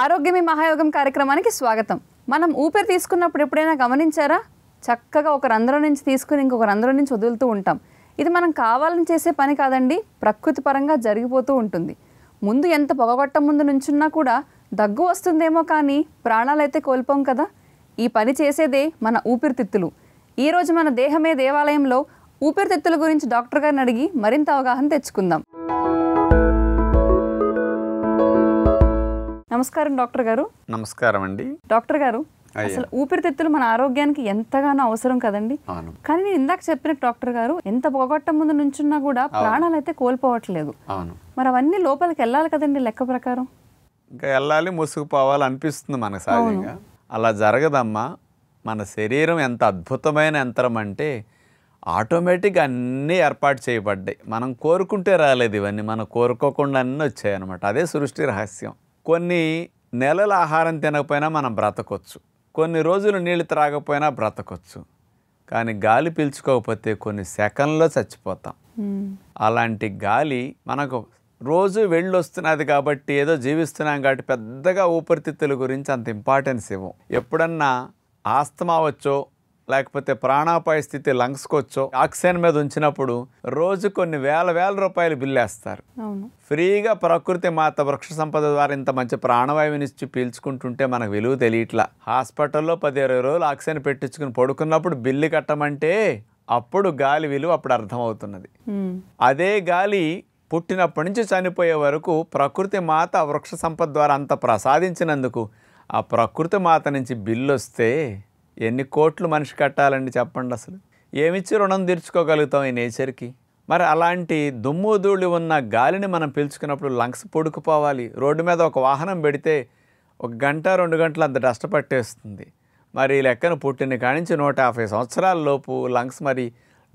ఆరోగ్యమే మహాయోగం కార్యక్రమానికి స్వాగతం మనం ఊపిరి తీసుకున్నప్పుడు ఎప్పుడైనా గమనించారా చక్కగా ఒక రంధ్రం నుంచి తీసుకుని ఇంకొక రంధ్రం నుంచి వదులుతూ ఉంటాం ఇది మనం కావాలని చేసే పని కాదండి ప్రకృతి పరంగా జరిగిపోతూ ఉంటుంది ముందు ఎంత పొగగొట్ట ముందు నుంచున్నా కూడా దగ్గు వస్తుందేమో కానీ ప్రాణాలైతే కోల్పోం కదా ఈ పని చేసేదే మన ఊపిరితిత్తులు ఈరోజు మన దేహమే దేవాలయంలో ఊపిరితిత్తుల గురించి డాక్టర్ గారిని అడిగి మరింత అవగాహన తెచ్చుకుందాం నమస్కారం డాక్టర్ గారు నమస్కారం అండి డాక్టర్ గారు అసలు ఊపిరితిత్తులు మన ఆరోగ్యానికి ఎంతగానో అవసరం కదండి కానీ నేను ఇందాక చెప్పిన డాక్టర్ గారు ఎంత పోగొట్టం ముందు నుంచున్నా కూడా ప్రాణాలు అయితే కోల్పోవట్లేదు మరి అవన్నీ లోపలికి వెళ్ళాలి కదండి లెక్క ప్రకారం ఇంకా వెళ్ళాలి ముసుగుపోవాలి అనిపిస్తుంది మనకు సహజంగా అలా జరగదమ్మా మన శరీరం ఎంత అద్భుతమైన యంత్రం అంటే ఆటోమేటిక్ అన్నీ ఏర్పాటు చేయబడ్డాయి మనం కోరుకుంటే రాలేదు ఇవన్నీ మనం కోరుకోకుండా అన్నీ వచ్చాయి అనమాట అదే సృష్టి రహస్యం కొన్ని నెలల ఆహారం తినకపోయినా మనం బ్రతకొచ్చు కొన్ని రోజులు నీళ్లు త్రాగకపోయినా బ్రతకొచ్చు కానీ గాలి పీల్చుకోకపోతే కొన్ని సెకండ్లో చచ్చిపోతాం hmm. అలాంటి గాలి మనకు రోజు వెళ్ళి వస్తున్నది కాబట్టి ఏదో జీవిస్తున్నాం కాబట్టి పెద్దగా ఊపిరితిత్తుల గురించి అంత ఇంపార్టెన్స్ ఇవ్వం ఎప్పుడన్నా ఆస్తమా వచ్చో లేకపోతే ప్రాణాపాయ స్థితి లంగ్స్కొచ్చో ఆక్సిజన్ మీద ఉంచినప్పుడు రోజు కొన్ని వేల వేల రూపాయలు బిల్లేస్తారు ఫ్రీగా ప్రకృతి మాత వృక్ష సంపద ద్వారా ఇంత మంచి ప్రాణవాయువునిచ్చి పీల్చుకుంటుంటే మనకు విలువ తెలియట్లా హాస్పిటల్లో పది ఇరవై రోజులు ఆక్సిజన్ పెట్టించుకుని పడుకున్నప్పుడు బిల్లు కట్టమంటే అప్పుడు గాలి విలువ అప్పుడు అర్థమవుతున్నది అదే గాలి పుట్టినప్పటి నుంచి చనిపోయే వరకు ప్రకృతి మాత వృక్ష సంపద ద్వారా అంత ప్రసాదించినందుకు ఆ ప్రకృతి మాత నుంచి బిల్లు వస్తే ఎన్ని కోట్లు మనిషి కట్టాలండి చెప్పండి అసలు ఏమిచ్చి రుణం తీర్చుకోగలుగుతాం ఈ నేచర్కి మరి అలాంటి దుమ్ము ధూళి ఉన్న గాలిని మనం పీల్చుకున్నప్పుడు లంగ్స్ పొడుకుపోవాలి రోడ్డు మీద ఒక వాహనం పెడితే ఒక గంట రెండు గంటలు అంత డస్ట్ పట్టేస్తుంది మరి లెక్కన పుట్టిన కానించి నూట యాభై సంవత్సరాల లోపు లంగ్స్ మరి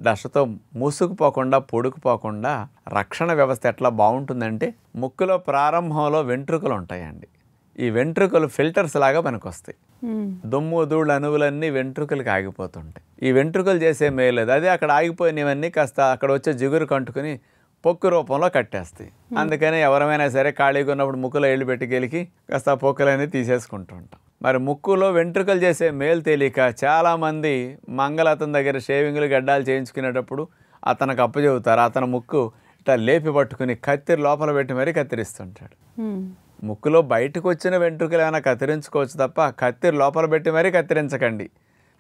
డస్ట్తో మూసుకుపోకుండా పొడుకుపోకుండా రక్షణ వ్యవస్థ ఎట్లా బాగుంటుందంటే ముక్కులో ప్రారంభంలో వెంట్రుకలు ఉంటాయండి ఈ వెంట్రుకలు ఫిల్టర్స్ లాగా పనికొస్తాయి దుమ్ము ధూళ అణువులన్నీ వెంట్రుకలకి ఆగిపోతుంటాయి ఈ వెంట్రుకలు చేసే మేలేదు అదే అక్కడ ఆగిపోయినవన్నీ కాస్త అక్కడ వచ్చే జిగురు కంటుకుని పొక్కు రూపంలో కట్టేస్తాయి అందుకని ఎవరమైనా సరే ఖాళీగా ఉన్నప్పుడు ముక్కులో పెట్టి గెలికి కాస్త పొక్కులన్నీ తీసేసుకుంటుంటాం మరి ముక్కులో వెంట్రుకలు చేసే మేలు తేలిక చాలామంది మంగళ అతని దగ్గర షేవింగ్లు గడ్డాలు చేయించుకునేటప్పుడు అతనికి అప్పచెబుతారు అతని ముక్కు ఇట్లా లేపి పట్టుకుని కత్తిరి లోపల పెట్టి మరీ కత్తిరిస్తుంటాడు ముక్కులో బయటకు వచ్చిన వెంట్రుకలు ఏమైనా కత్తిరించుకోవచ్చు తప్ప కత్తిరి లోపల పెట్టి మరీ కత్తిరించకండి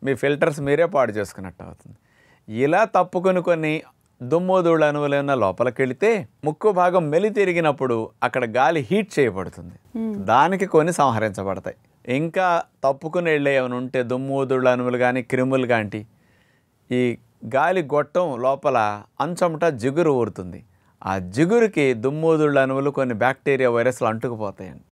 మీ ఫిల్టర్స్ మీరే పాడు చేసుకున్నట్టు అవుతుంది ఇలా తప్పుకొని కొన్ని దుమ్మోదుళ్ళ అనువులైన లోపలికి వెళితే ముక్కు భాగం మెలి తిరిగినప్పుడు అక్కడ గాలి హీట్ చేయబడుతుంది hmm. దానికి కొన్ని సంహరించబడతాయి ఇంకా తప్పుకుని వెళ్ళే ఏమైనా ఉంటే దుమ్మోదుళ్ళ అణువులు కానీ క్రిములు కాంటి ఈ గాలి గొట్టం లోపల అంచమట జిగురు ఊరుతుంది ఆ జిగురికి దుమ్మూదుళ్ళ అణువులు కొన్ని బ్యాక్టీరియా వైరస్లు అంటుకుపోతాయండి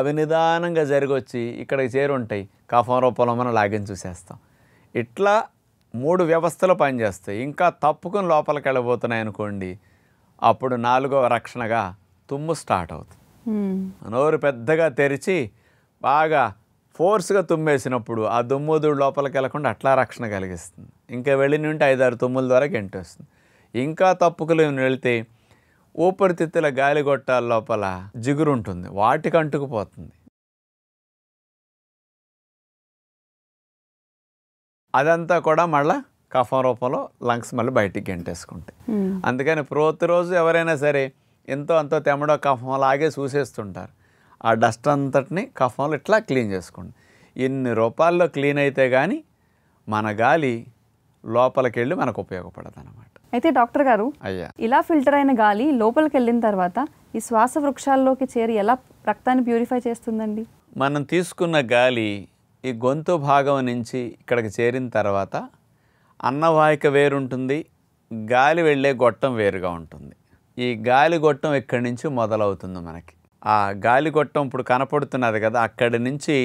అవి నిదానంగా జరిగొచ్చి ఇక్కడికి చేరుంటాయి కఫం రూపంలో మనం లాగిన్ చూసేస్తాం ఇట్లా మూడు వ్యవస్థలు పనిచేస్తాయి ఇంకా తప్పుకుని లోపలికి వెళ్ళబోతున్నాయి అనుకోండి అప్పుడు నాలుగవ రక్షణగా తుమ్ము స్టార్ట్ అవుతుంది నోరు పెద్దగా తెరిచి బాగా ఫోర్స్గా తుమ్మేసినప్పుడు ఆ దుమ్ముదుడు లోపలికి వెళ్లకుండా అట్లా రక్షణ కలిగిస్తుంది ఇంకా వెళ్ళి ఉంటే ఐదారు తుమ్ముల ద్వారా గెంటేస్తుంది ఇంకా తప్పుకులు వెళితే ఊపిరితిత్తుల గాలిగొట్టాల లోపల జిగురు ఉంటుంది వాటికి అంటుకుపోతుంది అదంతా కూడా మళ్ళీ కఫం రూపంలో లంగ్స్ మళ్ళీ బయటికి గెంటేసుకుంటాయి అందుకని ప్రతిరోజు ఎవరైనా సరే ఎంతో అంతో తెమ్మడో కఫం లాగే చూసేస్తుంటారు ఆ డస్ట్ అంతటిని కఫంలో ఇట్లా క్లీన్ చేసుకోండి ఇన్ని రూపాల్లో క్లీన్ అయితే కానీ మన గాలి లోపలికి వెళ్ళి మనకు ఉపయోగపడదు అనమాట అయితే డాక్టర్ గారు అయ్యా ఇలా ఫిల్టర్ అయిన గాలి లోపలికి వెళ్ళిన తర్వాత ఈ శ్వాస వృక్షాల్లోకి చేరి ఎలా రక్తాన్ని ప్యూరిఫై చేస్తుందండి మనం తీసుకున్న గాలి ఈ గొంతు భాగం నుంచి ఇక్కడికి చేరిన తర్వాత అన్నవాహిక ఉంటుంది గాలి వెళ్ళే గొట్టం వేరుగా ఉంటుంది ఈ గాలి గొట్టం ఇక్కడి నుంచి మొదలవుతుంది మనకి ఆ గొట్టం ఇప్పుడు కనపడుతున్నది కదా అక్కడి నుంచి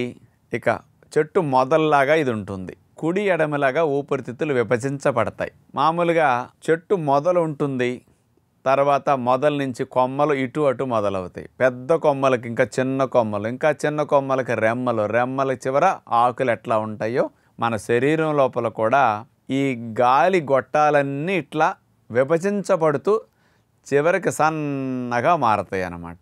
ఇక చెట్టు మొదల్లాగా ఇది ఉంటుంది కుడి ఎడమలాగా ఊపిరితిత్తులు విభజించబడతాయి మామూలుగా చెట్టు మొదలు ఉంటుంది తర్వాత మొదల నుంచి కొమ్మలు ఇటు అటు మొదలవుతాయి పెద్ద కొమ్మలకి ఇంకా చిన్న కొమ్మలు ఇంకా చిన్న కొమ్మలకి రెమ్మలు రెమ్మల చివర ఆకులు ఎట్లా ఉంటాయో మన శరీరం లోపల కూడా ఈ గాలి గొట్టాలన్నీ ఇట్లా విభజించబడుతూ చివరికి సన్నగా మారతాయి అన్నమాట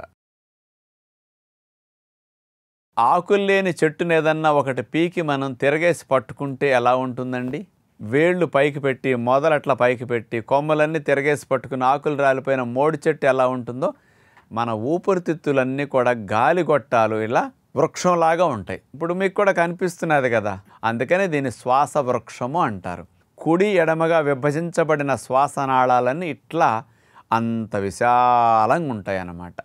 ఆకులు లేని చెట్టును ఏదన్నా ఒకటి పీకి మనం తిరగేసి పట్టుకుంటే ఎలా ఉంటుందండి వేళ్ళు పైకి పెట్టి మొదలట్ల పైకి పెట్టి కొమ్మలన్నీ తిరగేసి పట్టుకుని ఆకులు రాలిపోయిన మోడి చెట్టు ఎలా ఉంటుందో మన ఊపిరితిత్తులన్నీ కూడా గాలి గొట్టాలు ఇలా వృక్షంలాగా ఉంటాయి ఇప్పుడు మీకు కూడా కనిపిస్తున్నది కదా అందుకనే దీన్ని శ్వాస వృక్షము అంటారు కుడి ఎడమగా విభజించబడిన శ్వాసనాళాలన్నీ ఇట్లా అంత విశాలంగా ఉంటాయి అన్నమాట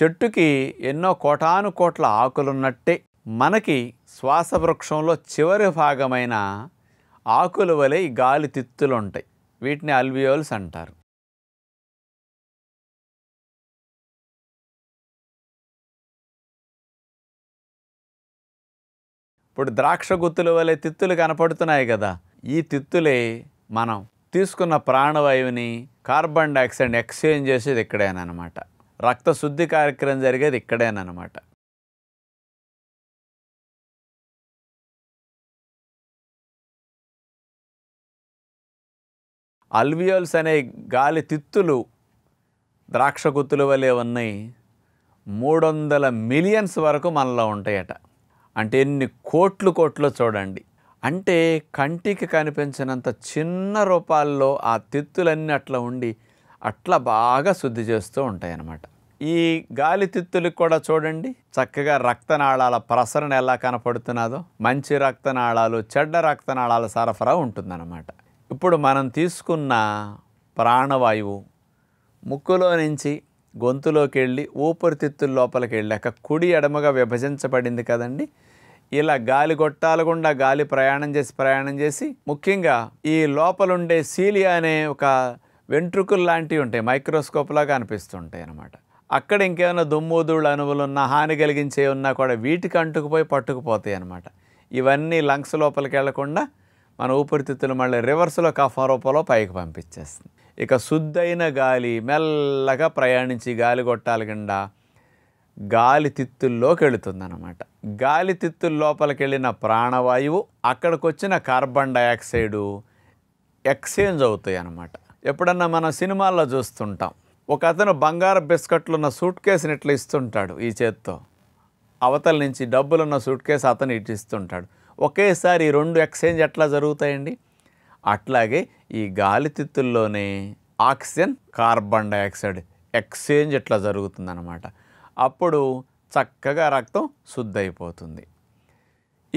చెట్టుకి ఎన్నో కోటాను కోట్ల ఆకులున్నట్టే మనకి శ్వాసవృక్షంలో చివరి భాగమైన ఆకుల వలె గాలి తిత్తులుంటాయి వీటిని అల్వియోల్స్ అంటారు ఇప్పుడు ద్రాక్ష గుత్తుల వలె తిత్తులు కనపడుతున్నాయి కదా ఈ తిత్తులే మనం తీసుకున్న ప్రాణవాయువుని కార్బన్ డైఆక్సైడ్ ఎక్స్చేంజ్ చేసేది ఇక్కడేనమాట రక్తశుద్ధి కార్యక్రమం జరిగేది ఇక్కడేనమాట అల్వియోల్స్ అనే గాలి తిత్తులు ద్రాక్ష గుత్తుల వలె ఉన్నాయి మూడు వందల మిలియన్స్ వరకు మనలో ఉంటాయట అంటే ఎన్ని కోట్లు కోట్లు చూడండి అంటే కంటికి కనిపించినంత చిన్న రూపాల్లో ఆ తిత్తులన్నీ అట్లా ఉండి అట్లా బాగా శుద్ధి చేస్తూ ఉంటాయన్నమాట ఈ గాలి తిత్తులకు కూడా చూడండి చక్కగా రక్తనాళాల ప్రసరణ ఎలా కనపడుతున్నదో మంచి రక్తనాళాలు చెడ్డ రక్తనాళాల సరఫరా ఉంటుందన్నమాట ఇప్పుడు మనం తీసుకున్న ప్రాణవాయువు ముక్కులో నుంచి గొంతులోకి వెళ్ళి ఊపిరితిత్తుల లోపలికి వెళ్ళాక కుడి ఎడమగా విభజించబడింది కదండి ఇలా గాలి గొట్టాలు గుండా గాలి ప్రయాణం చేసి ప్రయాణం చేసి ముఖ్యంగా ఈ లోపలుండే సీలియా అనే ఒక వెంట్రుకులు లాంటివి ఉంటాయి మైక్రోస్కోప్లాగా అనిపిస్తుంటాయి అనమాట అక్కడ ఇంకేమైనా దుమ్ముదూళ్ళు అణువులు ఉన్నా హాని కలిగించే ఉన్నా కూడా వీటికి అంటుకుపోయి పట్టుకుపోతాయి అనమాట ఇవన్నీ లంగ్స్ లోపలికి వెళ్లకుండా మన ఊపిరితిత్తులు మళ్ళీ రివర్స్లో రూపంలో పైకి పంపించేస్తుంది ఇక శుద్ధైన గాలి మెల్లగా ప్రయాణించి గాలి కొట్టాలి కింద గాలి తిత్తుల్లోకి అనమాట గాలి తిత్తుల లోపలికి వెళ్ళిన ప్రాణవాయువు అక్కడికి వచ్చిన కార్బన్ డయాక్సైడు ఎక్స్చేంజ్ అవుతాయి అన్నమాట ఎప్పుడన్నా మనం సినిమాల్లో చూస్తుంటాం ఒక అతను బంగారు బిస్కెట్లున్న సూట్ కేసుని ఇట్లా ఇస్తుంటాడు ఈ చేత్తో అవతల నుంచి డబ్బులున్న సూట్ కేసు అతను ఇటు ఇస్తుంటాడు ఒకేసారి ఈ రెండు ఎక్స్చేంజ్ ఎట్లా జరుగుతాయండి అట్లాగే ఈ గాలితిత్తుల్లోనే ఆక్సిజన్ కార్బన్ డైఆక్సైడ్ ఎక్స్చేంజ్ ఎట్లా జరుగుతుందన్నమాట అప్పుడు చక్కగా రక్తం శుద్ధి అయిపోతుంది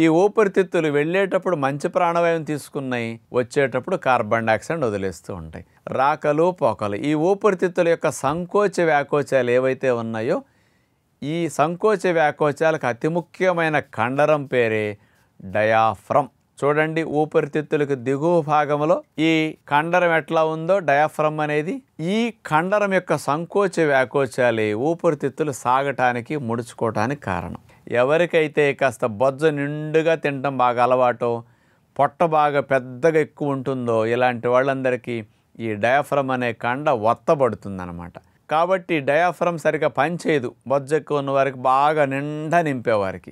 ఈ ఊపిరితిత్తులు వెళ్ళేటప్పుడు మంచి ప్రాణవాయువుని తీసుకున్నాయి వచ్చేటప్పుడు కార్బన్ డైఆక్సైడ్ వదిలేస్తూ ఉంటాయి రాకలు పోకలు ఈ ఊపిరితిత్తుల యొక్క సంకోచ వ్యాకోచాలు ఏవైతే ఉన్నాయో ఈ సంకోచ వ్యాకోచాలకు అతి ముఖ్యమైన కండరం పేరే డయాఫ్రమ్ చూడండి ఊపిరితిత్తులకు దిగువ భాగంలో ఈ కండరం ఎట్లా ఉందో డయాఫ్రమ్ అనేది ఈ కండరం యొక్క సంకోచ వ్యాకోచాలి ఊపిరితిత్తులు సాగటానికి ముడుచుకోవటానికి కారణం ఎవరికైతే కాస్త బొజ్జ నిండుగా తినడం బాగా అలవాటో పొట్ట బాగా పెద్దగా ఎక్కువ ఉంటుందో ఇలాంటి వాళ్ళందరికీ ఈ డయాఫ్రమ్ అనే కండ ఒత్తబడుతుందన్నమాట కాబట్టి డయాఫ్రమ్ పని పనిచేయదు బొజ్జ ఎక్కువ ఉన్న వారికి బాగా నిండా నింపేవారికి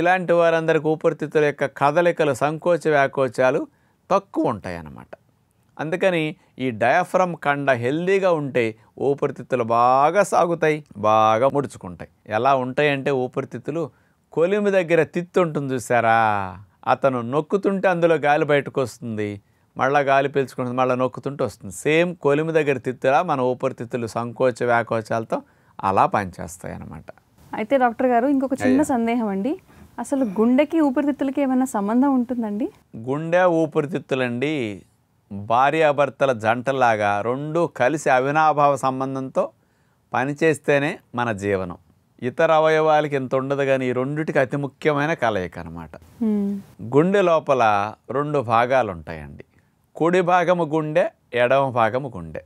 ఇలాంటి వారందరికి ఊపిరితిత్తుల యొక్క కదలికలు సంకోచ వ్యాకోచాలు తక్కువ ఉంటాయి అన్నమాట అందుకని ఈ డయాఫ్రమ్ కండ హెల్దీగా ఉంటే ఊపిరితిత్తులు బాగా సాగుతాయి బాగా ముడుచుకుంటాయి ఎలా ఉంటాయంటే ఊపిరితిత్తులు కొలిమి దగ్గర తిత్తు ఉంటుంది చూసారా అతను నొక్కుతుంటే అందులో గాలి బయటకు వస్తుంది మళ్ళీ గాలి పీల్చుకుంటుంది మళ్ళీ నొక్కుతుంటే వస్తుంది సేమ్ కొలిమి దగ్గర తిత్తులా మన ఊపిరితిత్తులు సంకోచ వ్యాకోచాలతో అలా పనిచేస్తాయి అన్నమాట అయితే డాక్టర్ గారు ఇంకొక చిన్న సందేహం అండి అసలు గుండెకి ఊపిరితిత్తులకి ఏమైనా సంబంధం ఉంటుందండి గుండె ఊపిరితిత్తులండి భార్యాభర్తల జంటలాగా రెండు కలిసి అవినాభావ సంబంధంతో పనిచేస్తేనే మన జీవనం ఇతర అవయవాలకి ఇంత ఉండదు కానీ ఈ రెండుటికి అతి ముఖ్యమైన కలయిక అనమాట గుండె లోపల రెండు భాగాలు ఉంటాయండి కుడి భాగము గుండె ఎడమ భాగము గుండె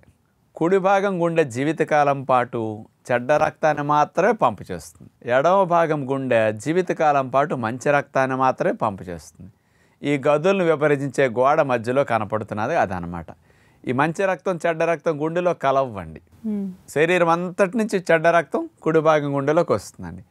కుడి భాగం గుండె జీవితకాలం పాటు చెడ్డ రక్తాన్ని మాత్రమే పంపు చేస్తుంది ఎడవ భాగం గుండె జీవితకాలం పాటు మంచి రక్తాన్ని మాత్రమే పంపు చేస్తుంది ఈ గదులను విభజించే గోడ మధ్యలో కనపడుతున్నది అదనమాట ఈ మంచి రక్తం చెడ్డ రక్తం గుండెలో కలవ్వండి శరీరం అంతటి నుంచి చెడ్డ రక్తం కుడి భాగం గుండెలోకి వస్తుందండి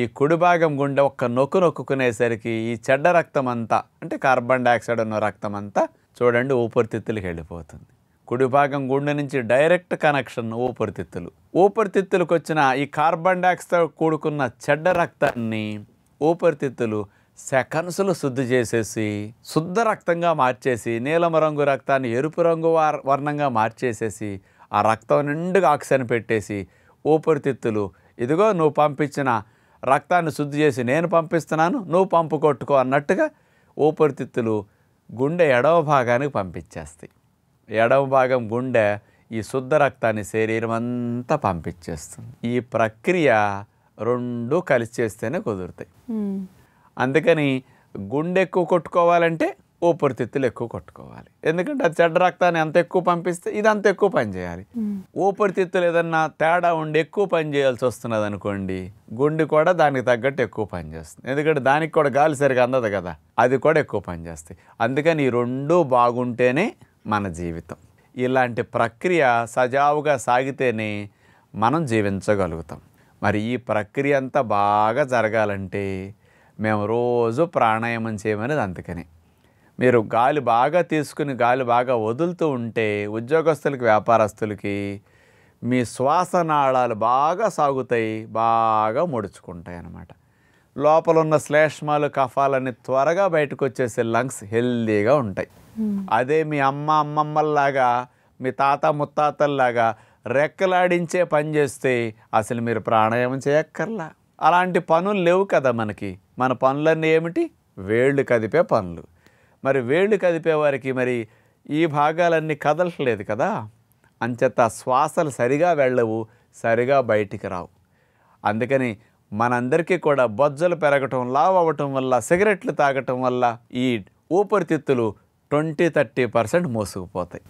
ఈ కుడి భాగం గుండె ఒక్క నొక్కు నొక్కునేసరికి ఈ చెడ్డ రక్తం అంతా అంటే కార్బన్ డైఆక్సైడ్ ఉన్న రక్తం అంతా చూడండి ఊపిరితిత్తులకి వెళ్ళిపోతుంది కుడి భాగం గుండె నుంచి డైరెక్ట్ కనెక్షన్ ఊపిరితిత్తులు ఊపిరితిత్తులకు వచ్చిన ఈ కార్బన్ డైఆక్సైడ్ కూడుకున్న చెడ్డ రక్తాన్ని ఊపిరితిత్తులు సెకన్స్లు శుద్ధి చేసేసి శుద్ధ రక్తంగా మార్చేసి నీలం రంగు రక్తాన్ని ఎరుపు రంగు వర్ణంగా మార్చేసేసి ఆ రక్తం నిండుగా ఆక్సిజన్ పెట్టేసి ఊపిరితిత్తులు ఇదిగో నువ్వు పంపించిన రక్తాన్ని శుద్ధి చేసి నేను పంపిస్తున్నాను నువ్వు పంపు కొట్టుకో అన్నట్టుగా ఊపిరితిత్తులు గుండె ఎడవ భాగానికి పంపించేస్తాయి ఎడమ భాగం గుండె ఈ శుద్ధ రక్తాన్ని శరీరం అంతా పంపించేస్తుంది ఈ ప్రక్రియ రెండు కలిసి చేస్తేనే కుదురుతాయి అందుకని గుండె ఎక్కువ కొట్టుకోవాలంటే ఊపిరితిత్తులు ఎక్కువ కొట్టుకోవాలి ఎందుకంటే అది చెడ్డ రక్తాన్ని అంత ఎక్కువ పంపిస్తే ఇది అంత ఎక్కువ పని చేయాలి ఊపిరితిత్తులు ఏదన్నా తేడా ఉండి ఎక్కువ పని చేయాల్సి వస్తున్నది అనుకోండి గుండె కూడా దానికి తగ్గట్టు ఎక్కువ పని చేస్తుంది ఎందుకంటే దానికి కూడా గాలి సరిగా అందదు కదా అది కూడా ఎక్కువ పని చేస్తాయి అందుకని ఈ రెండు బాగుంటేనే మన జీవితం ఇలాంటి ప్రక్రియ సజావుగా సాగితేనే మనం జీవించగలుగుతాం మరి ఈ ప్రక్రియ అంతా బాగా జరగాలంటే మేము రోజు ప్రాణాయామం చేయమనేది అందుకని మీరు గాలి బాగా తీసుకుని గాలి బాగా వదులుతూ ఉంటే ఉద్యోగస్తులకి వ్యాపారస్తులకి మీ శ్వాస నాళాలు బాగా సాగుతాయి బాగా ముడుచుకుంటాయి అన్నమాట లోపల ఉన్న శ్లేష్మాలు కఫాలన్నీ త్వరగా బయటకు వచ్చేసే లంగ్స్ హెల్దీగా ఉంటాయి అదే మీ అమ్మ అమ్మమ్మల్లాగా మీ తాత ముత్తాతల్లాగా రెక్కలాడించే పని చేస్తే అసలు మీరు ప్రాణాయామం చేయక్కర్లా అలాంటి పనులు లేవు కదా మనకి మన పనులన్నీ ఏమిటి వేళ్ళు కదిపే పనులు మరి వేళ్ళు కదిపే వారికి మరి ఈ భాగాలన్నీ కదలట్లేదు కదా అంచేత శ్వాసలు సరిగా వెళ్ళవు సరిగా బయటికి రావు అందుకని మనందరికీ కూడా బొజ్జలు పెరగటం లావ్ అవ్వటం వల్ల సిగరెట్లు తాగటం వల్ల ఈ ఊపిరితిత్తులు ట్వంటీ థర్టీ పర్సెంట్ మోసుకుపోతాయి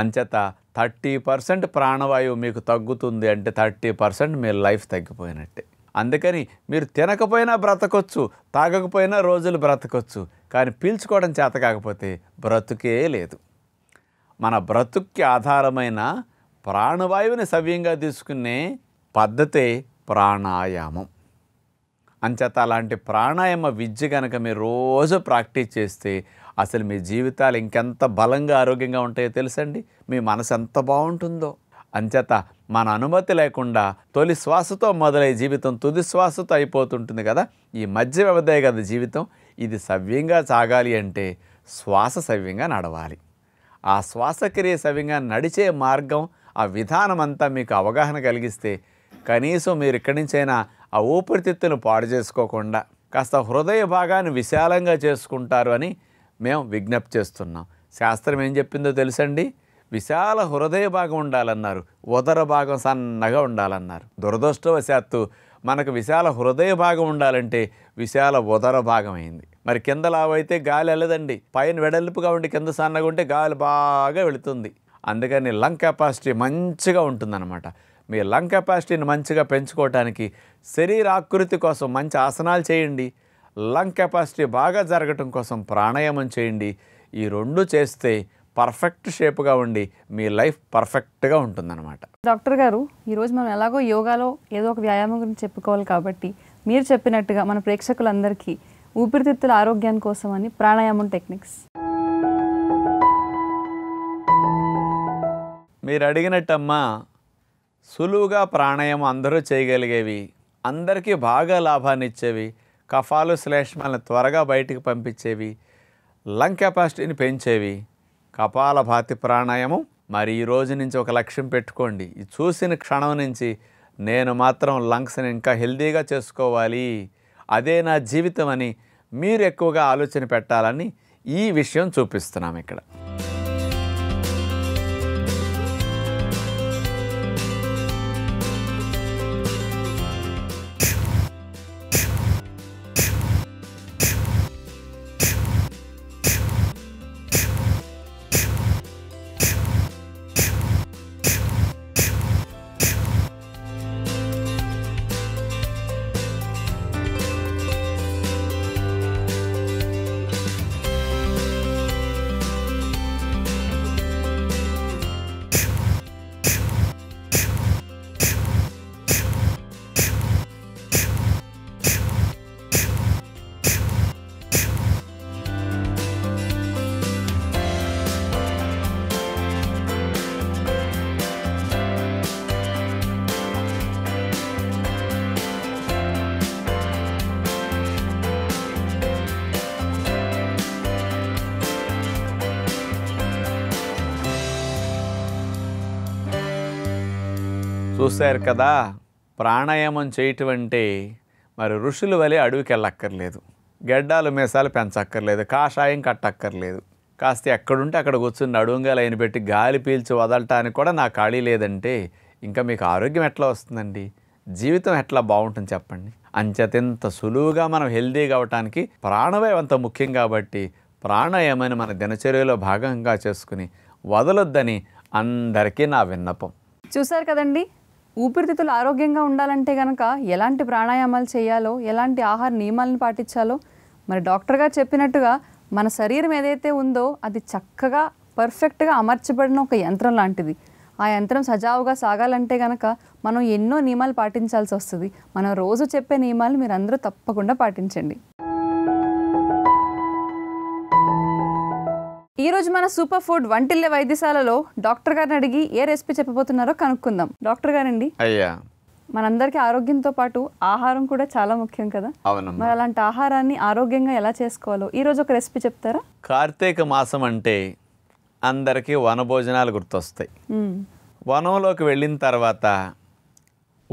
అంచేత థర్టీ పర్సెంట్ ప్రాణవాయువు మీకు తగ్గుతుంది అంటే థర్టీ పర్సెంట్ మీ లైఫ్ తగ్గిపోయినట్టే అందుకని మీరు తినకపోయినా బ్రతకొచ్చు తాగకపోయినా రోజులు బ్రతకొచ్చు కానీ పీల్చుకోవడం చేత కాకపోతే బ్రతుకే లేదు మన బ్రతుక్కి ఆధారమైన ప్రాణవాయువుని సవ్యంగా తీసుకునే పద్ధతే ప్రాణాయామం అంచేత అలాంటి ప్రాణాయామ విద్య కనుక మీరు రోజు ప్రాక్టీస్ చేస్తే అసలు మీ జీవితాలు ఇంకెంత బలంగా ఆరోగ్యంగా ఉంటాయో తెలుసండి మీ మనసు ఎంత బాగుంటుందో అంచేత మన అనుమతి లేకుండా తొలి శ్వాసతో మొదలై జీవితం తుది శ్వాసతో అయిపోతుంటుంది కదా ఈ మధ్య వ్యవధే కదా జీవితం ఇది సవ్యంగా సాగాలి అంటే శ్వాస సవ్యంగా నడవాలి ఆ శ్వాసక్రియ సవ్యంగా నడిచే మార్గం ఆ విధానం అంతా మీకు అవగాహన కలిగిస్తే కనీసం మీరు ఇక్కడి నుంచైనా ఆ ఊపిరితిత్తును పాడు చేసుకోకుండా కాస్త హృదయ భాగాన్ని విశాలంగా చేసుకుంటారు అని మేము విజ్ఞప్తి చేస్తున్నాం శాస్త్రం ఏం చెప్పిందో తెలుసండి విశాల హృదయ భాగం ఉండాలన్నారు ఉదర భాగం సన్నగా ఉండాలన్నారు దురదృష్టవశాత్తు మనకు విశాల హృదయ భాగం ఉండాలంటే విశాల ఉదర భాగం అయింది మరి కింద లావైతే గాలి వెళ్ళదండి పైన వెడల్పుగా ఉండి కింద సన్నగా ఉంటే గాలి బాగా వెళుతుంది అందుకని లంగ్ కెపాసిటీ మంచిగా ఉంటుందన్నమాట మీ లంగ్ కెపాసిటీని మంచిగా పెంచుకోవటానికి శరీర ఆకృతి కోసం మంచి ఆసనాలు చేయండి లంగ్ కెపాసిటీ బాగా జరగటం కోసం ప్రాణాయామం చేయండి ఈ రెండు చేస్తే పర్ఫెక్ట్ షేప్గా ఉండి మీ లైఫ్ పర్ఫెక్ట్గా ఉంటుందన్నమాట డాక్టర్ గారు ఈరోజు మనం ఎలాగో యోగాలో ఏదో ఒక వ్యాయామం గురించి చెప్పుకోవాలి కాబట్టి మీరు చెప్పినట్టుగా మన ప్రేక్షకులందరికీ ఊపిరితిత్తుల ఆరోగ్యాన్ని కోసం అని ప్రాణాయామం టెక్నిక్స్ మీరు అడిగినట్టమ్మా సులువుగా ప్రాణాయామం అందరూ చేయగలిగేవి అందరికీ బాగా లాభాన్ని ఇచ్చేవి కఫాలు శ్లేష్మాలను త్వరగా బయటికి పంపించేవి లంగ్ కెపాసిటీని పెంచేవి కపాల భాతి ప్రాణాయామం మరి ఈ రోజు నుంచి ఒక లక్ష్యం పెట్టుకోండి చూసిన క్షణం నుంచి నేను మాత్రం లంగ్స్ని ఇంకా హెల్దీగా చేసుకోవాలి అదే నా జీవితం అని మీరు ఎక్కువగా ఆలోచన పెట్టాలని ఈ విషయం చూపిస్తున్నాం ఇక్కడ చూశారు కదా ప్రాణాయామం చేయటం అంటే మరి ఋషులు వలె అడవికి వెళ్ళక్కర్లేదు గెడ్డాలు మీసాలు పెంచక్కర్లేదు కాషాయం కట్టక్కర్లేదు కాస్త ఎక్కడుంటే అక్కడ కూర్చుని నడుంగా లైన్ పెట్టి గాలి పీల్చి వదలటానికి కూడా నా ఖాళీ లేదంటే ఇంకా మీకు ఆరోగ్యం ఎట్లా వస్తుందండి జీవితం ఎట్లా బాగుంటుంది చెప్పండి అంచెతింత సులువుగా మనం హెల్దీగా అవటానికి ప్రాణవాయువు అంత ముఖ్యం కాబట్టి ప్రాణాయామని మన దినచర్యలో భాగంగా చేసుకుని వదలొద్దని అందరికీ నా విన్నపం చూశారు కదండి ఊపిరితిత్తులు ఆరోగ్యంగా ఉండాలంటే కనుక ఎలాంటి ప్రాణాయామాలు చేయాలో ఎలాంటి ఆహార నియమాలను పాటించాలో మరి డాక్టర్గా చెప్పినట్టుగా మన శరీరం ఏదైతే ఉందో అది చక్కగా పర్ఫెక్ట్గా అమర్చబడిన ఒక యంత్రం లాంటిది ఆ యంత్రం సజావుగా సాగాలంటే కనుక మనం ఎన్నో నియమాలు పాటించాల్సి వస్తుంది మనం రోజు చెప్పే నియమాలు మీరు అందరూ తప్పకుండా పాటించండి ఈరోజు మన సూపర్ ఫుడ్ వంటిల్లె వైద్యశాలలో డాక్టర్ గారిని అడిగి ఏ రెసిపీ చెప్పబోతున్నారో కనుక్కుందాం డాక్టర్ గారండి అయ్యా మనందరికీ ఆరోగ్యంతో పాటు ఆహారం కూడా చాలా ముఖ్యం కదా అవును మరి అలాంటి ఆహారాన్ని ఆరోగ్యంగా ఎలా చేసుకోవాలో ఈరోజు ఒక రెసిపీ చెప్తారా కార్తీక మాసం అంటే అందరికీ వనభోజనాలు గుర్తొస్తాయి వనంలోకి వెళ్ళిన తర్వాత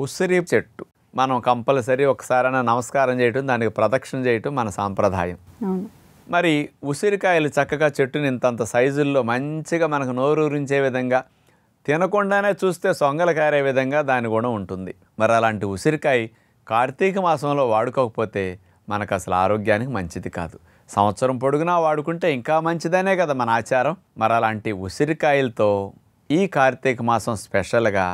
ఉసిరి చెట్టు మనం కంపల్సరీ ఒకసారైనా నమస్కారం చేయటం దానికి ప్రదక్షిణ చేయటం మన సాంప్రదాయం మరి ఉసిరికాయలు చక్కగా చెట్టుని ఇంతంత సైజుల్లో మంచిగా మనకు నోరూరించే విధంగా తినకుండానే చూస్తే సొంగలు కారే విధంగా దాని గుణం ఉంటుంది మరి అలాంటి ఉసిరికాయ కార్తీక మాసంలో వాడుకోకపోతే మనకు అసలు ఆరోగ్యానికి మంచిది కాదు సంవత్సరం పొడుగునా వాడుకుంటే ఇంకా మంచిదనే కదా మన ఆచారం మరి అలాంటి ఉసిరికాయలతో ఈ కార్తీక మాసం స్పెషల్గా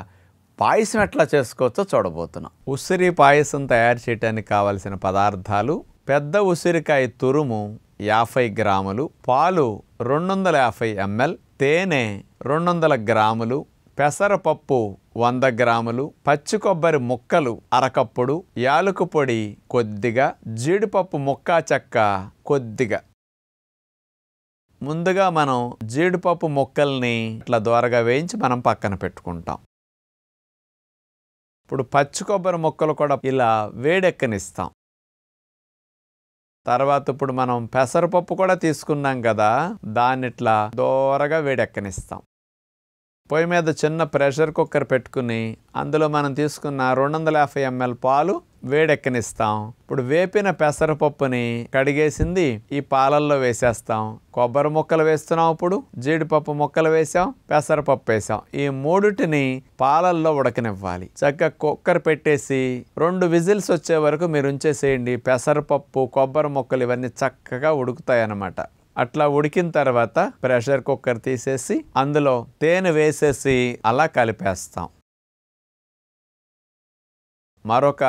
పాయసం ఎట్లా చేసుకోవచ్చో చూడబోతున్నాం ఉసిరి పాయసం తయారు చేయడానికి కావలసిన పదార్థాలు పెద్ద ఉసిరికాయ తురుము యాభై గ్రాములు పాలు రెండు వందల యాభై ఎంఎల్ తేనె రెండు వందల గ్రాములు పెసరపప్పు వంద గ్రాములు పచ్చి కొబ్బరి ముక్కలు అరకప్పుడు యాలకు పొడి కొద్దిగా జీడిపప్పు ముక్క చెక్క కొద్దిగా ముందుగా మనం జీడిపప్పు ముక్కల్ని ఇట్లా దోరగా వేయించి మనం పక్కన పెట్టుకుంటాం ఇప్పుడు పచ్చి కొబ్బరి ముక్కలు కూడా ఇలా వేడెక్కనిస్తాం తర్వాత ఇప్పుడు మనం పెసరపప్పు కూడా తీసుకున్నాం కదా దాన్ని ఇట్లా దూరగా వేడెక్కనిస్తాం పొయ్యి మీద చిన్న ప్రెషర్ కుక్కర్ పెట్టుకుని అందులో మనం తీసుకున్న రెండు వందల యాభై ఎంఎల్ పాలు వేడెక్కనిస్తాం ఇప్పుడు వేపిన పెసరపప్పుని కడిగేసింది ఈ పాలల్లో వేసేస్తాం కొబ్బరి ముక్కలు వేస్తున్నాం ఇప్పుడు జీడిపప్పు ముక్కలు వేసాం పెసరపప్పు వేసాం ఈ మూడుటిని పాలల్లో ఉడకనివ్వాలి చక్కగా కుక్కర్ పెట్టేసి రెండు విజిల్స్ వచ్చే వరకు మీరు ఉంచేసేయండి పెసరపప్పు కొబ్బరి ముక్కలు ఇవన్నీ చక్కగా ఉడుకుతాయి అట్లా ఉడికిన తర్వాత ప్రెషర్ కుక్కర్ తీసేసి అందులో తేనె వేసేసి అలా కలిపేస్తాం మరొక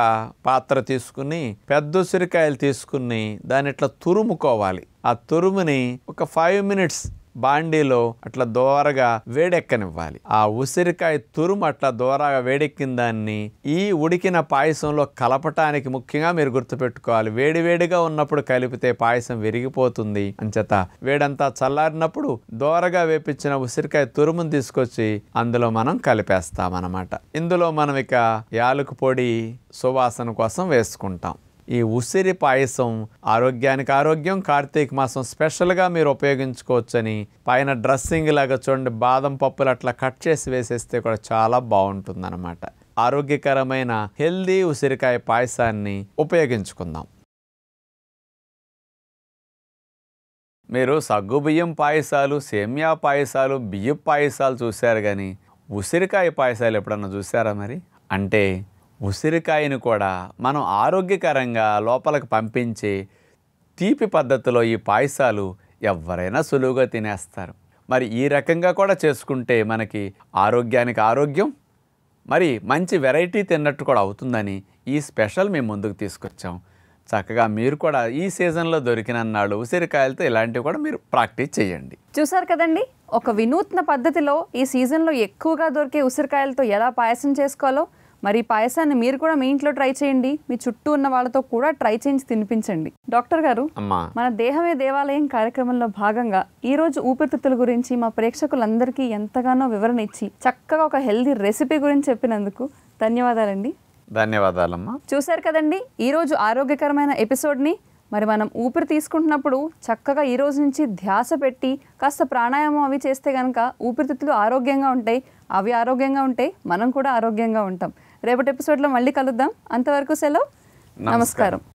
పాత్ర తీసుకుని పెద్ద ఉసిరికాయలు తీసుకుని దాన్ని ఇట్లా తురుముకోవాలి ఆ తురుముని ఒక ఫైవ్ మినిట్స్ బాండీలో అట్లా దోరగా వేడెక్కనివ్వాలి ఆ ఉసిరికాయ తురుము అట్లా దోరగా వేడెక్కిన దాన్ని ఈ ఉడికిన పాయసంలో కలపటానికి ముఖ్యంగా మీరు గుర్తుపెట్టుకోవాలి వేడివేడిగా ఉన్నప్పుడు కలిపితే పాయసం విరిగిపోతుంది అంచేత వేడంతా చల్లారినప్పుడు దోరగా వేపించిన ఉసిరికాయ తురుమును తీసుకొచ్చి అందులో మనం కలిపేస్తామన్నమాట ఇందులో మనం ఇక యాలకు పొడి సువాసన కోసం వేసుకుంటాం ఈ ఉసిరి పాయసం ఆరోగ్యానికి ఆరోగ్యం కార్తీక మాసం స్పెషల్గా మీరు ఉపయోగించుకోవచ్చని పైన డ్రెస్సింగ్ లాగా చూడండి బాదం పప్పులు అట్లా కట్ చేసి వేసేస్తే కూడా చాలా బాగుంటుంది అనమాట ఆరోగ్యకరమైన హెల్దీ ఉసిరికాయ పాయసాన్ని ఉపయోగించుకుందాం మీరు సగ్గుబియ్యం పాయసాలు సేమియా పాయసాలు బియ్యం పాయసాలు చూశారు కానీ ఉసిరికాయ పాయసాలు ఎప్పుడన్నా చూసారా మరి అంటే ఉసిరికాయను కూడా మనం ఆరోగ్యకరంగా లోపలికి పంపించి తీపి పద్ధతిలో ఈ పాయసాలు ఎవరైనా సులువుగా తినేస్తారు మరి ఈ రకంగా కూడా చేసుకుంటే మనకి ఆరోగ్యానికి ఆరోగ్యం మరి మంచి వెరైటీ తిన్నట్టు కూడా అవుతుందని ఈ స్పెషల్ మేము ముందుకు తీసుకొచ్చాం చక్కగా మీరు కూడా ఈ సీజన్లో దొరికిన నాడు ఉసిరికాయలతో ఇలాంటివి కూడా మీరు ప్రాక్టీస్ చేయండి చూసారు కదండి ఒక వినూత్న పద్ధతిలో ఈ సీజన్లో ఎక్కువగా దొరికే ఉసిరికాయలతో ఎలా పాయసం చేసుకోవాలో మరి పాయసాన్ని మీరు కూడా మీ ఇంట్లో ట్రై చేయండి మీ చుట్టూ ఉన్న వాళ్ళతో కూడా ట్రై చేయించి తినిపించండి డాక్టర్ గారు మన దేహమే దేవాలయం కార్యక్రమంలో భాగంగా ఈ రోజు ఊపిరితిత్తుల గురించి మా ప్రేక్షకులందరికీ ఎంతగానో వివరణ ఇచ్చి చక్కగా ఒక హెల్దీ రెసిపీ గురించి చెప్పినందుకు ధన్యవాదాలండి ధన్యవాదాలమ్మా చూశారు కదండి ఈరోజు ఆరోగ్యకరమైన ఎపిసోడ్ని మరి మనం ఊపిరి తీసుకుంటున్నప్పుడు చక్కగా ఈ రోజు నుంచి ధ్యాస పెట్టి కాస్త ప్రాణాయామం అవి చేస్తే కనుక ఊపిరితిత్తులు ఆరోగ్యంగా ఉంటాయి అవి ఆరోగ్యంగా ఉంటాయి మనం కూడా ఆరోగ్యంగా ఉంటాం రేపటి ఎపిసోడ్లో మళ్ళీ కలుద్దాం అంతవరకు సెలవు నమస్కారం